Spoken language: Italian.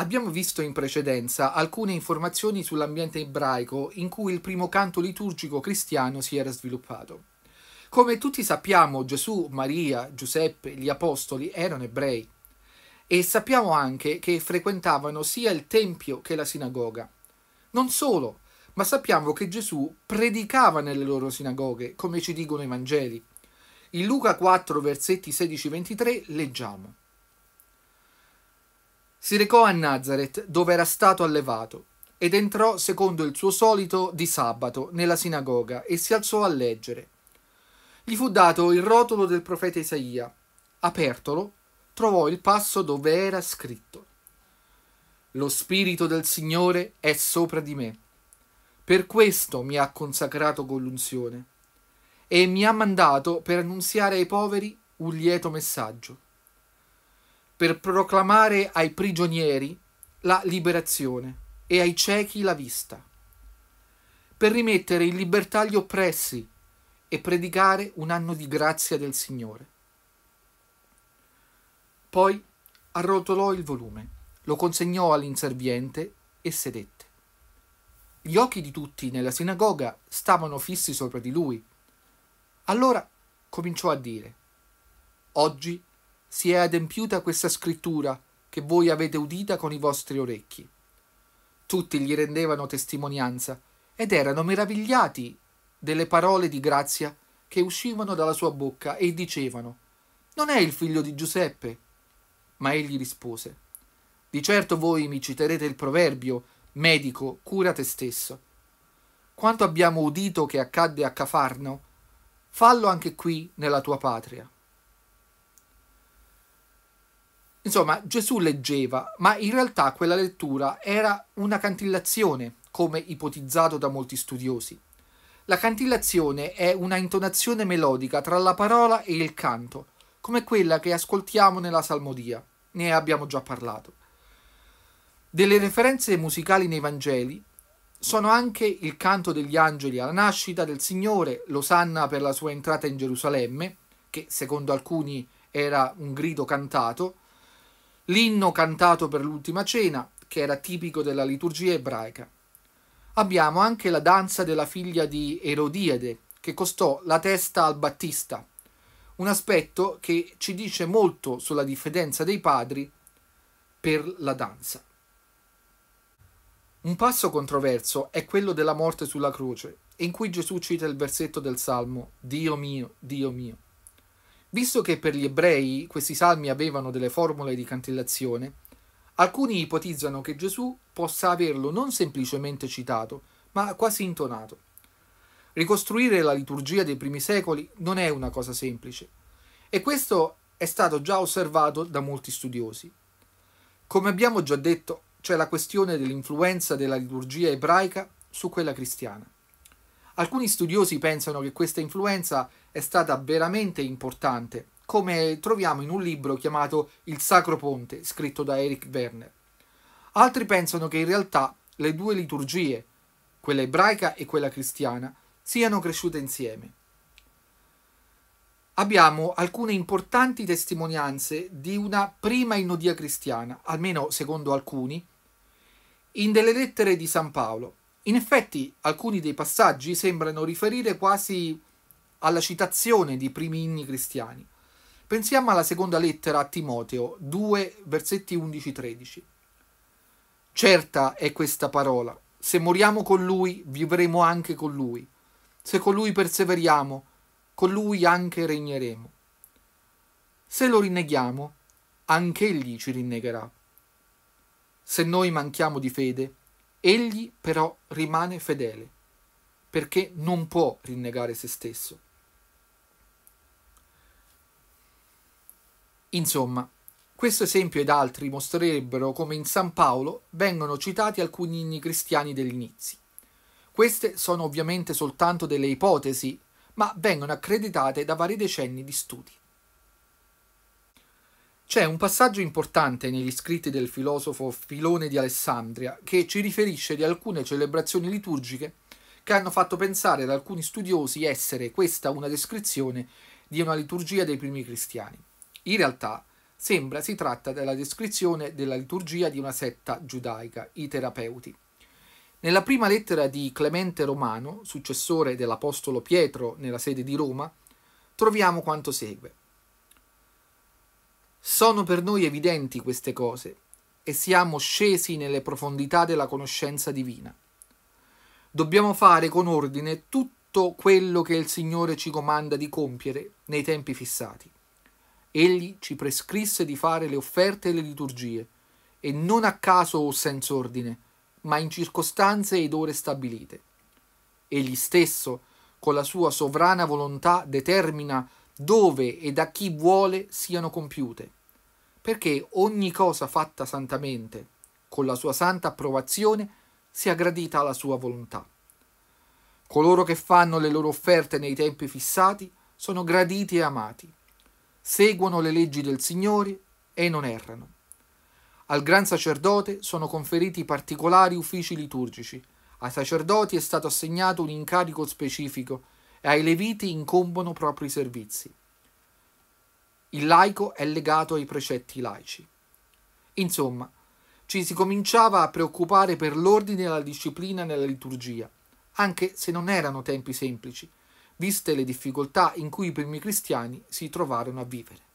Abbiamo visto in precedenza alcune informazioni sull'ambiente ebraico in cui il primo canto liturgico cristiano si era sviluppato. Come tutti sappiamo, Gesù, Maria, Giuseppe, gli Apostoli erano ebrei e sappiamo anche che frequentavano sia il Tempio che la sinagoga. Non solo, ma sappiamo che Gesù predicava nelle loro sinagoghe, come ci dicono i Vangeli. In Luca 4, versetti 16-23 leggiamo. Si recò a Nazareth, dove era stato allevato, ed entrò secondo il suo solito di sabato nella sinagoga e si alzò a leggere. Gli fu dato il rotolo del profeta Isaia. Apertolo, trovò il passo dove era scritto. Lo Spirito del Signore è sopra di me. Per questo mi ha consacrato con l'unzione e mi ha mandato per annunziare ai poveri un lieto messaggio per proclamare ai prigionieri la liberazione e ai ciechi la vista, per rimettere in libertà gli oppressi e predicare un anno di grazia del Signore. Poi arrotolò il volume, lo consegnò all'inserviente e sedette. Gli occhi di tutti nella sinagoga stavano fissi sopra di lui. Allora cominciò a dire, Oggi si è adempiuta questa scrittura che voi avete udita con i vostri orecchi. Tutti gli rendevano testimonianza ed erano meravigliati delle parole di grazia che uscivano dalla sua bocca e dicevano Non è il figlio di Giuseppe? Ma egli rispose Di certo voi mi citerete il proverbio Medico, cura te stesso. Quanto abbiamo udito che accadde a Cafarno, fallo anche qui nella tua patria. Insomma, Gesù leggeva, ma in realtà quella lettura era una cantillazione, come ipotizzato da molti studiosi. La cantillazione è una intonazione melodica tra la parola e il canto, come quella che ascoltiamo nella Salmodia, ne abbiamo già parlato. Delle referenze musicali nei Vangeli sono anche il canto degli angeli alla nascita del Signore, l'osanna per la sua entrata in Gerusalemme, che secondo alcuni era un grido cantato, l'inno cantato per l'ultima cena, che era tipico della liturgia ebraica. Abbiamo anche la danza della figlia di Erodiade, che costò la testa al Battista, un aspetto che ci dice molto sulla diffidenza dei padri per la danza. Un passo controverso è quello della morte sulla croce, in cui Gesù cita il versetto del Salmo Dio mio, Dio mio. Visto che per gli ebrei questi salmi avevano delle formule di cantillazione, alcuni ipotizzano che Gesù possa averlo non semplicemente citato, ma quasi intonato. Ricostruire la liturgia dei primi secoli non è una cosa semplice, e questo è stato già osservato da molti studiosi. Come abbiamo già detto, c'è la questione dell'influenza della liturgia ebraica su quella cristiana. Alcuni studiosi pensano che questa influenza è stata veramente importante, come troviamo in un libro chiamato Il Sacro Ponte, scritto da Eric Werner. Altri pensano che in realtà le due liturgie, quella ebraica e quella cristiana, siano cresciute insieme. Abbiamo alcune importanti testimonianze di una prima inodia cristiana, almeno secondo alcuni, in delle lettere di San Paolo, in effetti alcuni dei passaggi sembrano riferire quasi alla citazione di primi inni cristiani. Pensiamo alla seconda lettera a Timoteo 2, versetti 11-13. Certa è questa parola, se moriamo con lui, vivremo anche con lui. Se con lui perseveriamo, con lui anche regneremo. Se lo rinneghiamo, anch'egli ci rinnegherà. Se noi manchiamo di fede, Egli però rimane fedele, perché non può rinnegare se stesso. Insomma, questo esempio ed altri mostrerebbero come in San Paolo vengono citati alcuni inni cristiani degli inizi. Queste sono ovviamente soltanto delle ipotesi, ma vengono accreditate da vari decenni di studi. C'è un passaggio importante negli scritti del filosofo Filone di Alessandria che ci riferisce di alcune celebrazioni liturgiche che hanno fatto pensare ad alcuni studiosi essere questa una descrizione di una liturgia dei primi cristiani. In realtà sembra si tratta della descrizione della liturgia di una setta giudaica, i terapeuti. Nella prima lettera di Clemente Romano, successore dell'Apostolo Pietro nella sede di Roma, troviamo quanto segue. Sono per noi evidenti queste cose e siamo scesi nelle profondità della conoscenza divina. Dobbiamo fare con ordine tutto quello che il Signore ci comanda di compiere nei tempi fissati. Egli ci prescrisse di fare le offerte e le liturgie, e non a caso o senza ordine, ma in circostanze ed ore stabilite. Egli stesso, con la sua sovrana volontà, determina dove e da chi vuole siano compiute, perché ogni cosa fatta santamente, con la sua santa approvazione, sia gradita alla sua volontà. Coloro che fanno le loro offerte nei tempi fissati sono graditi e amati, seguono le leggi del Signore e non errano. Al gran sacerdote sono conferiti particolari uffici liturgici, ai sacerdoti è stato assegnato un incarico specifico, ai leviti incombono propri servizi. Il laico è legato ai precetti laici. Insomma, ci si cominciava a preoccupare per l'ordine e la disciplina nella liturgia, anche se non erano tempi semplici, viste le difficoltà in cui i primi cristiani si trovarono a vivere.